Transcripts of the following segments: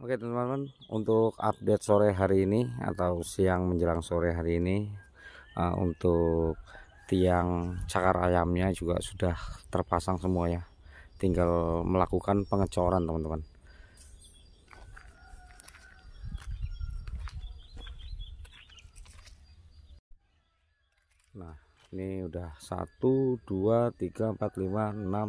Oke teman-teman, untuk update sore hari ini atau siang menjelang sore hari ini uh, untuk tiang cakar ayamnya juga sudah terpasang semua ya. Tinggal melakukan pengecoran teman-teman. Nah, ini udah 1 2 3 4 5 6 7 8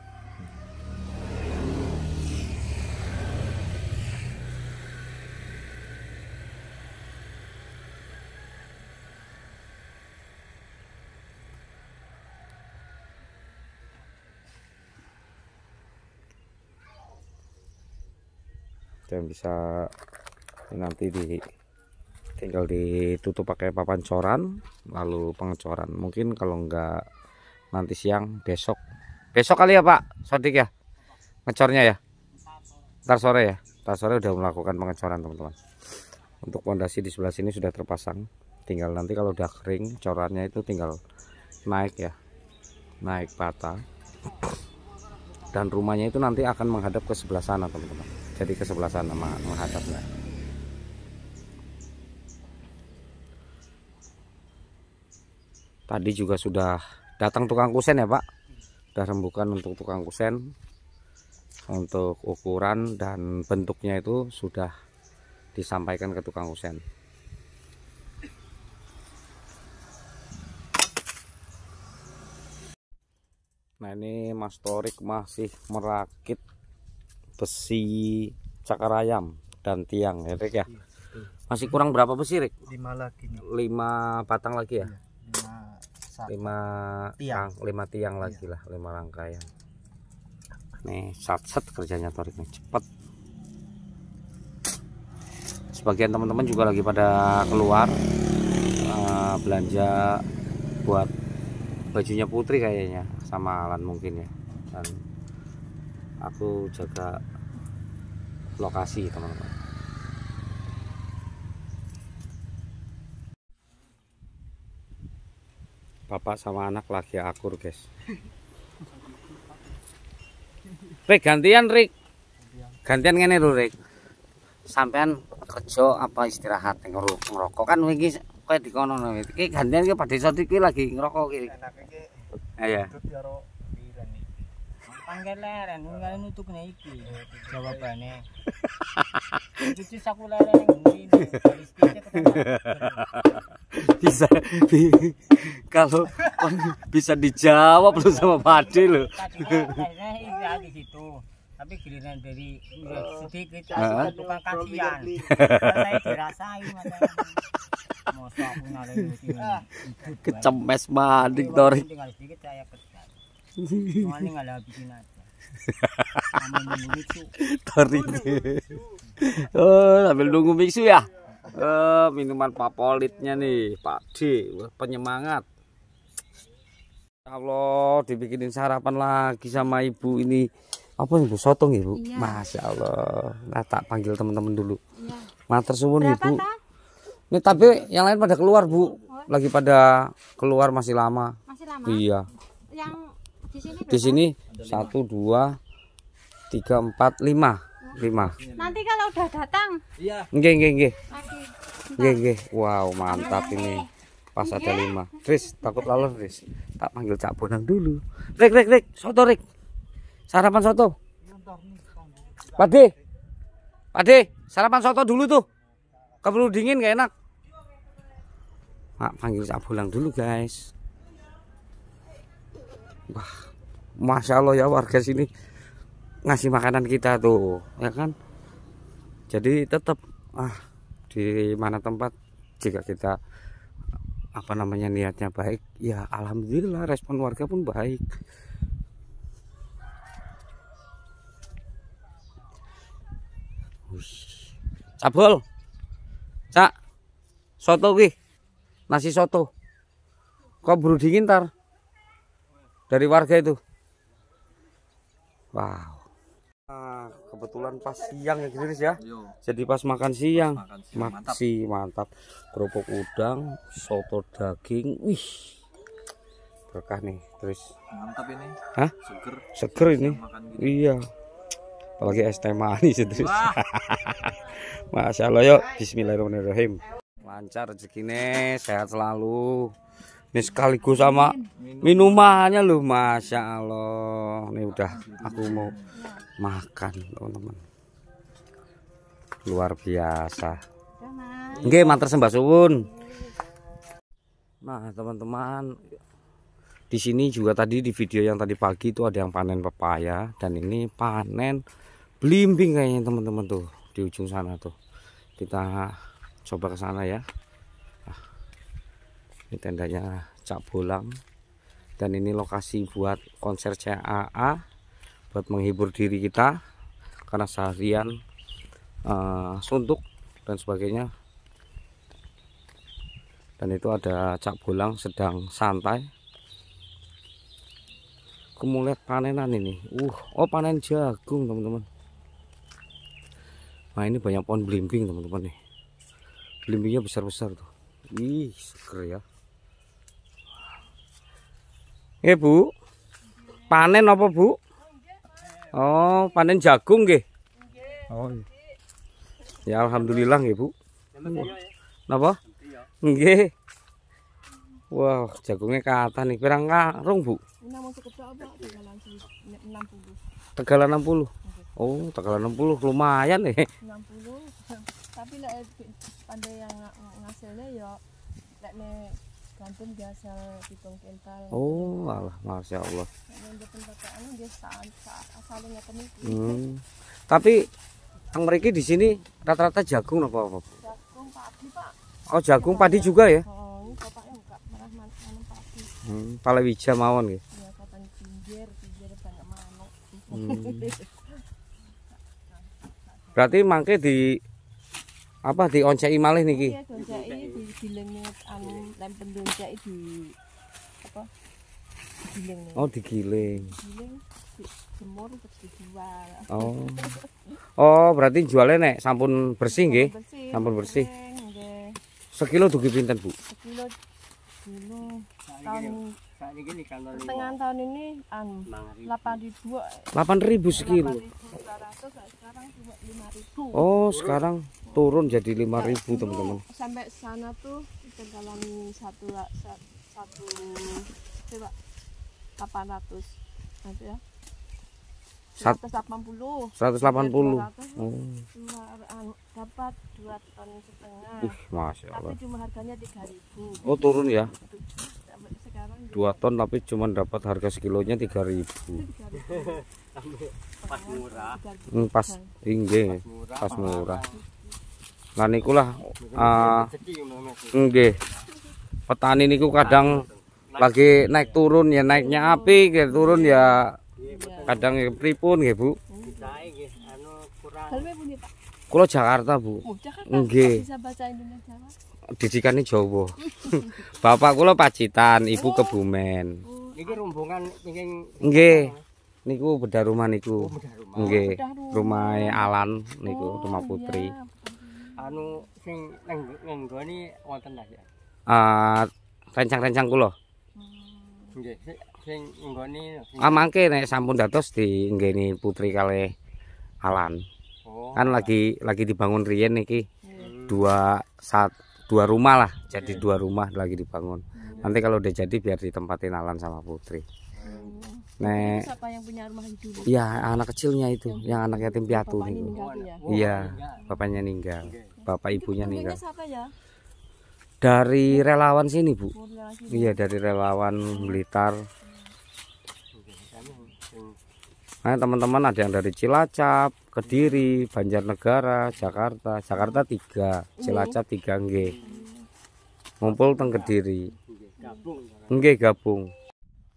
Yang bisa nanti di tinggal ditutup pakai papan coran lalu pengecoran mungkin kalau enggak nanti siang besok besok kali ya Pak Sodik ya ngecornya ya ntar sore ya ntar sore udah melakukan pengecoran teman-teman untuk pondasi di sebelah sini sudah terpasang tinggal nanti kalau udah kering corannya itu tinggal naik ya naik patah dan rumahnya itu nanti akan menghadap ke sebelah sana teman-teman jadi sebelah sana menghadap lah tadi juga sudah datang tukang kusen ya pak sudah rembukan untuk tukang kusen untuk ukuran dan bentuknya itu sudah disampaikan ke tukang kusen Nah ini Mas Torik masih merakit besi cakar ayam dan tiang ya Rik ya iya, masih kurang berapa besi Rik? lima lagi lima batang lagi ya? Iya, lima tiang lima tiang iya. lagi lah 5 rangkaian nih sat-sat kerjanya Torik nih cepet sebagian teman-teman juga lagi pada keluar uh, belanja buat bajunya putri kayaknya sama Alan mungkin ya dan aku jaga lokasi teman-teman bapak sama anak lagi akur guys Rik gantian Rik gantian ngene lho Rik sampean kerja apa istirahat ngerokok kan iki kowe dikono iki gantian iki Pak Desa iki lagi ngerokok iki enak iki ya Angger leren, unggal nutuk na iki. Jawabannya. Cuci saku leren ngene. bisa di, kalau kan bisa dijawab lu sama Pade lu. Tadinya di situ. Tapi giliran dari sedikit uh -huh. tukang kasihan. Saya kan dirasain Kecemes maning torik. Tinggal sedikit saya Maling alabisin natin. Tarik Oh, sambil nunggu mixu ya. Eh, minuman papolitnya nih, Pak D, penyemangat. Allah, dibikinin sarapan lagi sama ibu ini. Apa ibu sotong ibu? Ya, iya. Masya Allah. Nah, tak panggil teman-teman dulu. Iya. Mater suwun ibu. Ini tapi yang lain pada keluar bu, oh. lagi pada keluar masih lama. Masih lama. Iya. Yang di sini satu dua tiga empat lima lima nanti kalau udah datang iya geng geng geng enggak enggak wow mantap ini pas ada lima Tris takut lalu Tris tak panggil Cak Bonang dulu Rik Rik Rik soto Rik sarapan soto Pade Pade sarapan soto dulu tuh keburu dingin gak enak Mak panggil Cak Bonang dulu guys Wah, masya Allah ya warga sini ngasih makanan kita tuh, ya kan? Jadi tetap ah di mana tempat jika kita apa namanya niatnya baik ya alhamdulillah respon warga pun baik cabul cak soto gih, nasi soto kok buru dingin tar dari warga itu wow nah, kebetulan pas siang ya gini ya jadi pas makan siang, pas makan siang maksi mantap. kerupuk udang soto daging wih berkah nih terus mantap ini Hah? seger seger ini gitu. iya apalagi es teh manis ya, terus Masya Allah yuk Bismillahirrahmanirrahim lancar rezekine sehat selalu ini sekaligus sama minumannya loh, masya Allah. Ini udah aku mau makan teman-teman. Luar biasa. oke mantar sembah suun Nah, teman-teman, di sini juga tadi di video yang tadi pagi itu ada yang panen pepaya dan ini panen belimbing kayaknya teman-teman tuh di ujung sana tuh. Kita coba ke sana ya ini tendanya Cak Bolang dan ini lokasi buat konser CAA buat menghibur diri kita karena seharian uh, suntuk dan sebagainya dan itu ada Cak Bolang sedang santai kemulai panenan ini uh oh panen jagung teman-teman Nah ini banyak pohon belimbing teman-teman nih. Belimbingnya besar-besar tuh. Ih, seger ya. Ibu, Panen apa, Bu? Oh, panen jagung nggih. Oh. Ya alhamdulillah nggih, Bu. Napa? Nggih. Wah, wow, jagungnya kata nih, pirang karung, Bu. Tegalan 60. Oh, tegalan 60 lumayan nih. Eh. 60. Tapi lek eh, pandai yang ngasilnya ya lek Lampun biasa pitung kental. Oh, alah, masya Allah. Hmm. Tapi yang mereka di sini rata-rata jagung apa apa? Jagung padi pak. Oh jagung padi iya, juga ya? Oh, ini bapaknya hmm, mawon gitu. Ya, iya, Hmm. Berarti mangke di apa di oncei malih niki? ki iya, di anu, giling Oh, digiling. Oh. oh. berarti jualnya nek sampun bersih nggih? Sampun bersih. Sekilo dugi pinten, Bu? Sekilo tahun pertengahan tahun ini anu, eh, delapan ribu sekilo. Eh, oh, sekarang turun jadi 5000 teman-teman sampai sana tuh kedalaman satu satu coba 800 nanti ya 180 180 200, oh. dapat 2 ton setengah uh, Masya Allah. tapi cuma harganya 3000 oh turun ya dua ton tapi cuma dapat harga sekilonya 3000 hmm, pas murah pas tinggi pas murah Lan ikulah eh uh, Petani niku kadang lagi naik turun ya naiknya api, ya turun ya kadang pripun nggih, Bu. Kulo Jakarta, Bu. Oh, nggih. Didikannya Jawa. Bapak kulo Pacitan, Ibu oh. Kebumen. Niki rombongan ingin... Nggih. Niku bedah rumah niku. Oh, nggih. Rumah Alan niku, rumah putri. anu sing neng wonten lah ya ah, rencang rencang kulo nggih sing nenggo ah, mangke nek sampun datos di putri kali alan oh. kan lagi lagi dibangun rien niki hmm. dua rumah lah jadi yeah. dua rumah lagi dibangun nanti kalau udah jadi biar ditempatin alan sama putri Nek. Siapa yang punya rumah itu? Iya, anak kecilnya itu, yang, yang anak yatim piatu bapaknya itu. Ya? Iya, bapaknya ninggal. Bapak ibunya itu ninggal. Ya? Dari relawan sini, Bu. Oh, iya, dari relawan Blitar. Nah, teman-teman ada yang dari Cilacap, Kediri, Banjarnegara, Jakarta. Jakarta tiga, Cilacap tiga nggih. Ngumpul teng Kediri. Nggih gabung.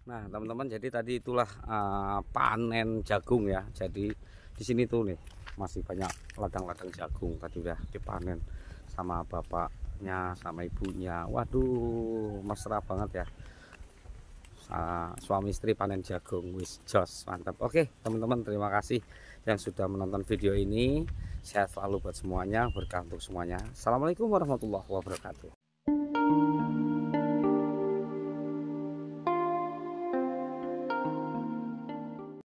Nah, teman-teman, jadi tadi itulah uh, panen jagung ya. Jadi di sini tuh nih masih banyak ladang-ladang jagung tadi udah dipanen sama bapaknya, sama ibunya. Waduh, mesra banget ya. Uh, suami istri panen jagung wis jos mantap. Oke, teman-teman terima kasih yang sudah menonton video ini. Sehat selalu buat semuanya, berkah untuk semuanya. Assalamualaikum warahmatullahi wabarakatuh.